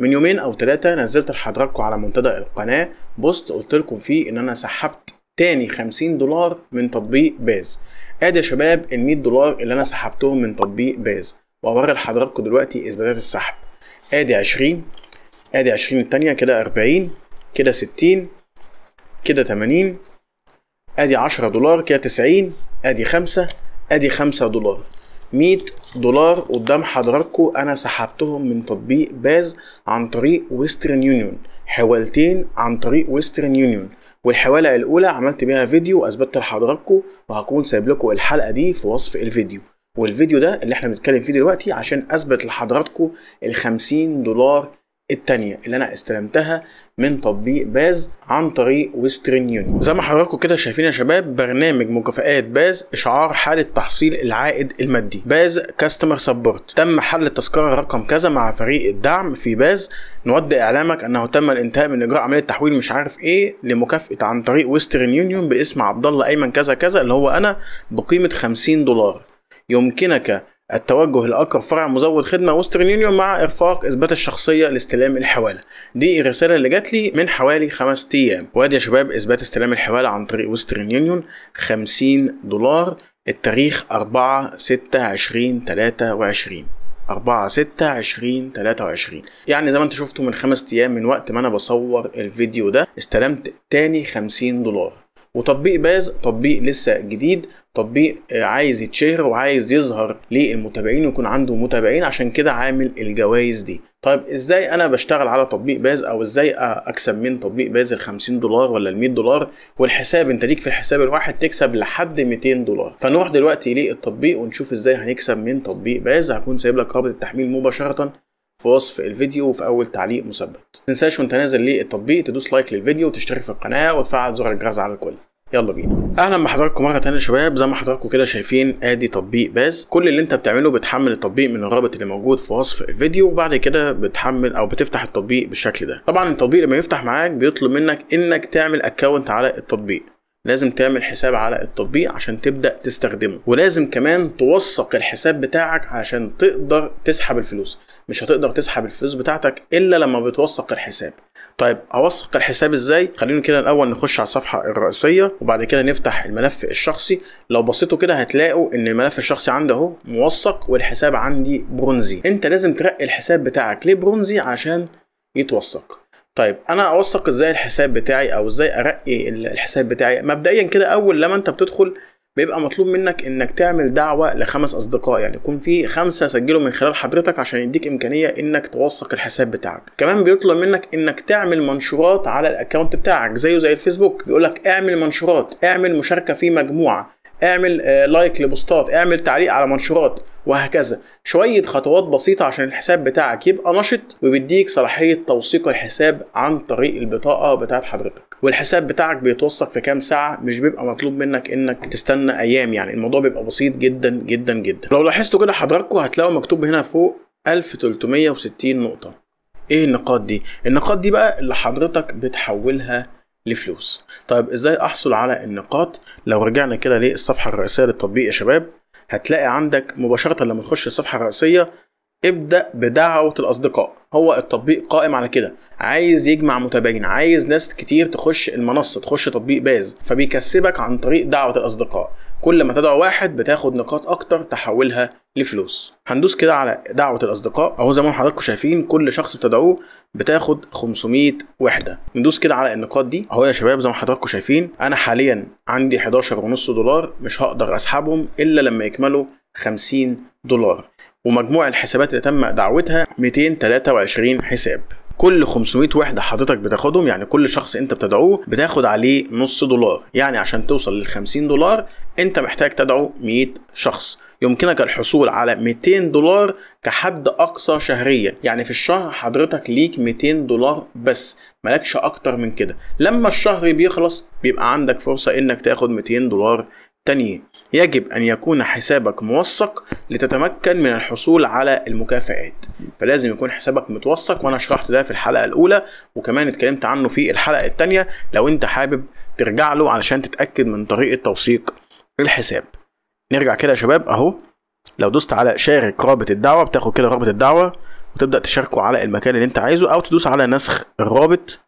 من يومين او ثلاثه نزلت لحضراتكم على منتدى القناه بوست قلت لكم فيه ان انا سحبت تاني 50 دولار من تطبيق باز ادي يا شباب ال 100 دولار اللي انا سحبتهم من تطبيق باز وهوري لحضراتكم دلوقتي اثباتات السحب ادي 20 ادي 20 الثانيه كده 40 كده 60 كده 80 ادي 10 دولار كده 90 ادي 5 ادي 5 دولار 100 دولار قدام حضراتكم انا سحبتهم من تطبيق باز عن طريق ويسترن يونيون حوالتين عن طريق ويسترن يونيون والحواله الاولى عملت بيها فيديو واثبتت لحضراتكم وهكون سايب لكم الحلقه دي في وصف الفيديو والفيديو ده اللي احنا بنتكلم فيه دلوقتي عشان اثبت لحضراتكم ال 50 دولار التانية اللي انا استلمتها من تطبيق باز عن طريق ويسترن يونيون زي ما حضراتكم كده شايفين يا شباب برنامج مكافئات باز اشعار حاله تحصيل العائد المادي باز كاستمر سبورت تم حل التذكره رقم كذا مع فريق الدعم في باز نود اعلامك انه تم الانتهاء من اجراء عمليه تحويل مش عارف ايه لمكافاه عن طريق ويسترن يونيون باسم عبد الله ايمن كذا كذا اللي هو انا بقيمه 50 دولار يمكنك التوجه لاقرب فرع مزود خدمه وسترن يونيون مع ارفاق اثبات الشخصيه لاستلام الحواله دي الرساله اللي جات لي من حوالي خمس ايام وادي يا شباب اثبات استلام الحواله عن طريق وسترن يونيون 50 دولار التاريخ 4 6 20 23 4 6 20 23 يعني زي ما انتم شفتوا من خمس ايام من وقت ما انا بصور الفيديو ده استلمت تاني 50 دولار وتطبيق باز تطبيق لسه جديد تطبيق آه، عايز يتشهر وعايز يظهر للمتابعين ويكون عنده متابعين عشان كده عامل الجوائز دي طيب ازاي انا بشتغل على تطبيق باز او ازاي اكسب من تطبيق باز ال 50 دولار ولا ال 100 دولار والحساب انت ليك في الحساب الواحد تكسب لحد 200 دولار فنروح دلوقتي للتطبيق ونشوف ازاي هنكسب من تطبيق باز هكون سايب لك رابط التحميل مباشره في وصف الفيديو وفي اول تعليق مثبت متنساش وانت نازل للتطبيق تدوس لايك للفيديو وتشترك في القناه وتفعل زر الجرس على الكل يلا بينا اهلا بحضراتكم مره ثانيه يا شباب زي ما حضراتكم كده شايفين ادي تطبيق باز كل اللي انت بتعمله بتحمل التطبيق من الرابط اللي موجود في وصف الفيديو وبعد كده بتحمل او بتفتح التطبيق بالشكل ده طبعا التطبيق لما يفتح معاك بيطلب منك انك تعمل اكونت على التطبيق لازم تعمل حساب على التطبيق عشان تبدا تستخدمه ولازم كمان توثق الحساب بتاعك عشان تقدر تسحب الفلوس مش هتقدر تسحب الفلوس بتاعتك الا لما بتوثق الحساب طيب اوثق الحساب ازاي خلينا كده الاول نخش على الصفحه الرئيسيه وبعد كده نفتح الملف الشخصي لو بصيتوا كده هتلاقوا ان الملف الشخصي عندي اهو موثق والحساب عندي برونزي انت لازم ترقي الحساب بتاعك ليه برونزي عشان يتوثق طيب انا اوثق ازاي الحساب بتاعي او ازاي ارقي الحساب بتاعي مبدئيا كده اول لما انت بتدخل بيبقى مطلوب منك انك تعمل دعوه لخمس اصدقاء يعني يكون في خمسه سجلوا من خلال حضرتك عشان يديك امكانيه انك توثق الحساب بتاعك كمان بيطلب منك انك تعمل منشورات على الاكونت بتاعك زيه زي الفيسبوك بيقول لك اعمل منشورات اعمل مشاركه في مجموعه اعمل آه، لايك لبوستات اعمل تعليق على منشورات وهكذا شوية خطوات بسيطة عشان الحساب بتاعك يبقى نشط وبيديك صلاحية توثيق الحساب عن طريق البطاقة بتاعت حضرتك والحساب بتاعك بيتوثق في كام ساعة مش بيبقى مطلوب منك انك تستنى ايام يعني الموضوع بيبقى بسيط جدا جدا جدا لو لاحظتوا كده حضراتكم هتلاقوا مكتوب هنا فوق 1360 نقطة ايه النقاط دي النقاط دي بقى اللي حضرتك بتحولها لفلوس طيب ازاي احصل على النقاط لو رجعنا كده للصفحه الرئيسيه للتطبيق يا شباب هتلاقي عندك مباشره لما تخش الصفحه الرئيسيه ابدا بدعوه الاصدقاء هو التطبيق قائم على كده عايز يجمع متابعين عايز ناس كتير تخش المنصه تخش تطبيق باز فبيكسبك عن طريق دعوه الاصدقاء كل ما تدعو واحد بتاخد نقاط اكتر تحولها لفلوس هندوس كده على دعوه الاصدقاء اهو زي ما حضراتكم شايفين كل شخص بتدعوه بتاخد 500 وحده ندوس كده على النقاط دي اهو يا شباب زي ما حضراتكم شايفين انا حاليا عندي 11.5 دولار مش هقدر اسحبهم الا لما يكملوا 50 دولار ومجموع الحسابات اللي تم دعوتها 223 حساب كل 500 وحدة حضرتك بتاخدهم يعني كل شخص انت بتدعوه بتاخد عليه نص دولار يعني عشان توصل لل 50 دولار انت محتاج تدعو 100 شخص يمكنك الحصول على 200 دولار كحد اقصى شهريا يعني في الشهر حضرتك ليك 200 دولار بس مالكش اكتر من كده لما الشهر بيخلص بيبقى عندك فرصة انك تاخد 200 دولار تانية يجب أن يكون حسابك موثق لتتمكن من الحصول على المكافآت فلازم يكون حسابك متوثق وأنا شرحت ده في الحلقة الأولى وكمان اتكلمت عنه في الحلقة التانية لو أنت حابب ترجع له علشان تتأكد من طريقة توثيق الحساب نرجع كده يا شباب أهو لو دوست على شارك رابط الدعوة بتاخد كده رابط الدعوة وتبدأ تشاركه على المكان اللي أنت عايزه أو تدوس على نسخ الرابط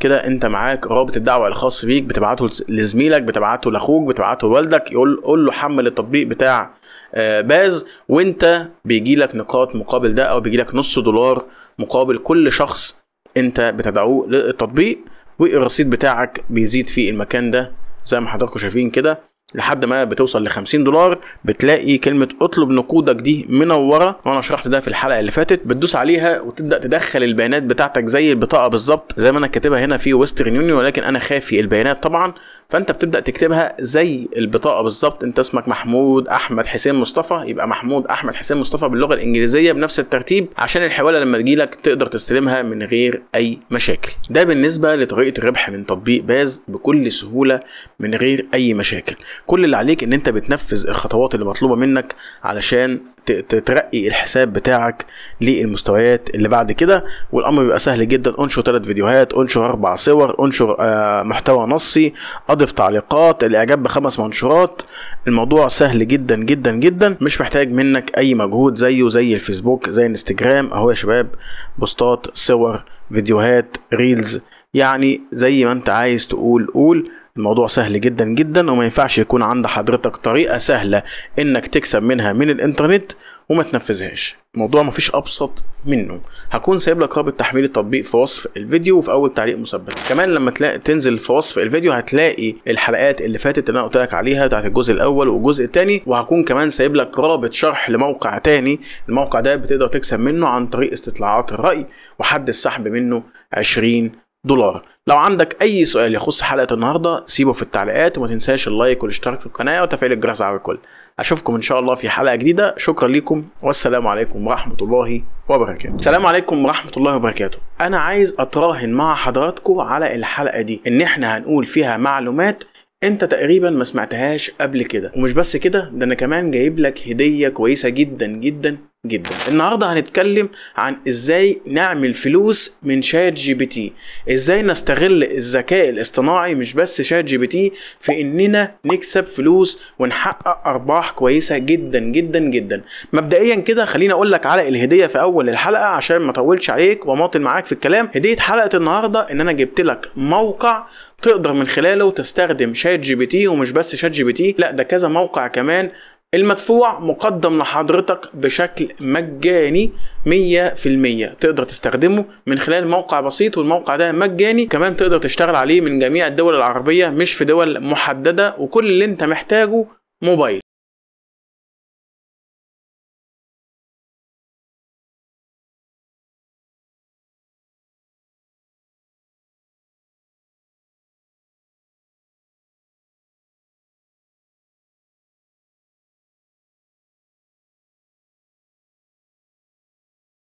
كده انت معاك رابط الدعوه الخاص بيك بتبعته لزميلك بتبعته لاخوك بتبعته لوالدك يقول قول له حمل التطبيق بتاع آه، باز وانت بيجي لك نقاط مقابل ده او بيجي لك نص دولار مقابل كل شخص انت بتدعوه للتطبيق والرصيد بتاعك بيزيد في المكان ده زي ما حضراتكم شايفين كده لحد ما بتوصل ل 50 دولار بتلاقي كلمه اطلب نقودك دي منوره وانا شرحت ده في الحلقه اللي فاتت بتدوس عليها وتبدا تدخل البيانات بتاعتك زي البطاقه بالظبط زي ما انا كاتبها هنا في ويسترن يونيون ولكن انا خافي البيانات طبعا فانت بتبدا تكتبها زي البطاقه بالظبط انت اسمك محمود احمد حسين مصطفى يبقى محمود احمد حسين مصطفى باللغه الانجليزيه بنفس الترتيب عشان الحواله لما تجيلك تقدر تستلمها من غير اي مشاكل ده بالنسبه لطريقه الربح من تطبيق باز بكل سهوله من غير اي مشاكل كل اللي عليك ان انت بتنفذ الخطوات اللي مطلوبه منك علشان تترقي الحساب بتاعك للمستويات اللي بعد كده والامر بيبقى سهل جدا انشر ثلاث فيديوهات انشر اربع صور انشر آه، محتوى نصي اضف تعليقات الاعجاب بخمس منشورات الموضوع سهل جدا جدا جدا مش محتاج منك اي مجهود زيه زي الفيسبوك زي الانستجرام اهو يا شباب بوستات صور فيديوهات ريلز يعني زي ما انت عايز تقول قول الموضوع سهل جدا جدا وما ينفعش يكون عند حضرتك طريقه سهله انك تكسب منها من الانترنت وما تنفذهاش الموضوع مفيش ابسط منه هكون سايب لك رابط تحميل التطبيق في وصف الفيديو وفي اول تعليق مثبت كمان لما تلاقي تنزل في وصف الفيديو هتلاقي الحلقات اللي فاتت اللي انا قلت لك عليها بتاعت الجزء الاول والجزء الثاني وهكون كمان سايب لك رابط شرح لموقع تاني الموقع ده بتقدر تكسب منه عن طريق استطلاعات الراي وحد السحب منه 20 دولار لو عندك اي سؤال يخص حلقه النهارده سيبه في التعليقات وما تنساش اللايك والاشتراك في القناه وتفعيل الجرس على الكل اشوفكم ان شاء الله في حلقه جديده شكرا لكم والسلام عليكم ورحمه الله وبركاته السلام عليكم ورحمه الله وبركاته انا عايز اتراهن مع حضراتكم على الحلقه دي ان احنا هنقول فيها معلومات انت تقريبا ما سمعتهاش قبل كده ومش بس كده ده انا كمان جايب لك هديه كويسه جدا جدا جدا النهارده هنتكلم عن ازاي نعمل فلوس من شات جي بي تي ازاي نستغل الذكاء الاصطناعي مش بس شات جي بي تي في اننا نكسب فلوس ونحقق ارباح كويسه جدا جدا جدا مبدئيا كده خليني اقول لك على الهديه في اول الحلقه عشان ما اطولش عليك وماطل معاك في الكلام هديه حلقه النهارده ان انا جبت لك موقع تقدر من خلاله تستخدم شات جي بي تي ومش بس شات جي بي تي لا ده كذا موقع كمان المدفوع مقدم لحضرتك بشكل مجاني 100% تقدر تستخدمه من خلال موقع بسيط والموقع ده مجاني كمان تقدر تشتغل عليه من جميع الدول العربية مش في دول محددة وكل اللي انت محتاجه موبايل